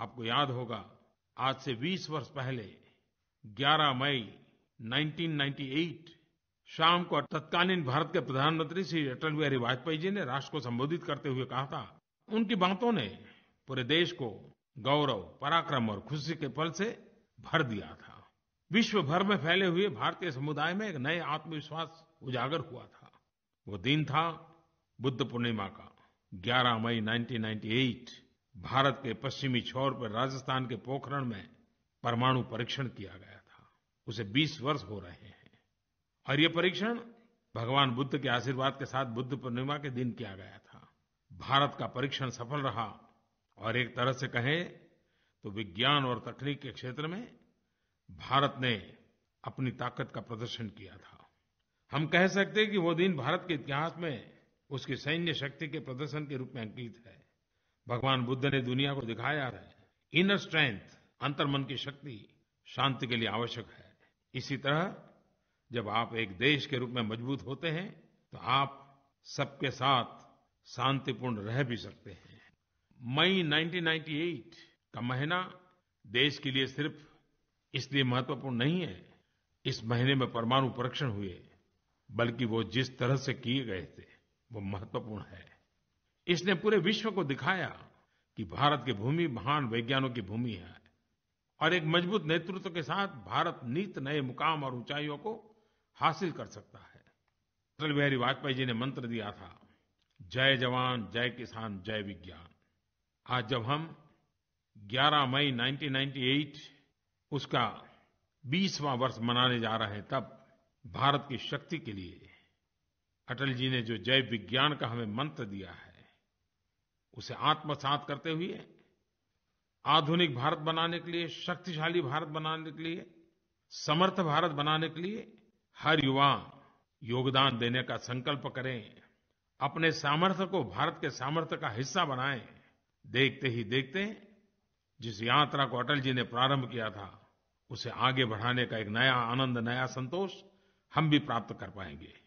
आपको याद होगा आज से 20 वर्ष पहले 11 मई 1998 शाम को तत्कालीन भारत के प्रधानमंत्री श्री अटल बिहारी वाजपेयी जी ने राष्ट्र को संबोधित करते हुए कहा था उनकी बातों ने पूरे देश को गौरव पराक्रम और खुशी के पल से भर दिया था विश्व भर में फैले हुए भारतीय समुदाय में एक नए आत्मविश्वास उजागर हुआ था वो दिन था बुद्ध पूर्णिमा का 11 मई 1998 भारत के पश्चिमी छोर पर राजस्थान के पोखरण में परमाणु परीक्षण किया गया था उसे 20 वर्ष हो रहे हैं और ये परीक्षण भगवान बुद्ध के आशीर्वाद के साथ बुद्ध पूर्णिमा के दिन किया गया था भारत का परीक्षण सफल रहा और एक तरह से कहें तो विज्ञान और तकनीक के क्षेत्र में भारत ने अपनी ताकत का प्रदर्शन किया था हम कह सकते हैं कि वो दिन भारत के इतिहास में उसकी सैन्य शक्ति के प्रदर्शन के रूप में अंकित है भगवान बुद्ध ने दुनिया को दिखाया है इनर स्ट्रेंथ अंतर्मन की शक्ति शांति के लिए आवश्यक है इसी तरह जब आप एक देश के रूप में मजबूत होते हैं तो आप सबके साथ शांतिपूर्ण रह भी सकते हैं मई 1998 का महीना देश के लिए सिर्फ इसलिए महत्वपूर्ण नहीं है इस महीने में परमाणु परीक्षण हुए बल्कि वो जिस तरह से किए गए थे वो महत्वपूर्ण है इसने पूरे विश्व को दिखाया कि भारत की भूमि महान वैज्ञानिकों की भूमि है और एक मजबूत नेतृत्व के साथ भारत नित नए मुक़ाम और ऊँचाइयों को हासिल कर सकता है अटल बिहारी वाजपेयी जी ने मंत्र दिया था जय जवान जय किसान जय विज्ञान आज जब हम 11 मई 1998 उसका 20वां वर्ष मनाने जा रहे हैं तब भारत की शक्ति के लिए अटल जी ने जो जय विज्ञान का हमें मंत्र दिया है उसे आत्मसात करते हुए आधुनिक भारत बनाने के लिए शक्तिशाली भारत बनाने के लिए समर्थ भारत बनाने के लिए हर युवा योगदान देने का संकल्प करें अपने सामर्थ्य को भारत के सामर्थ्य का हिस्सा बनाएं देखते ही देखते जिस यात्रा को अटल जी ने प्रारंभ किया था उसे आगे बढ़ाने का एक नया आनंद नया संतोष हम भी प्राप्त कर पाएंगे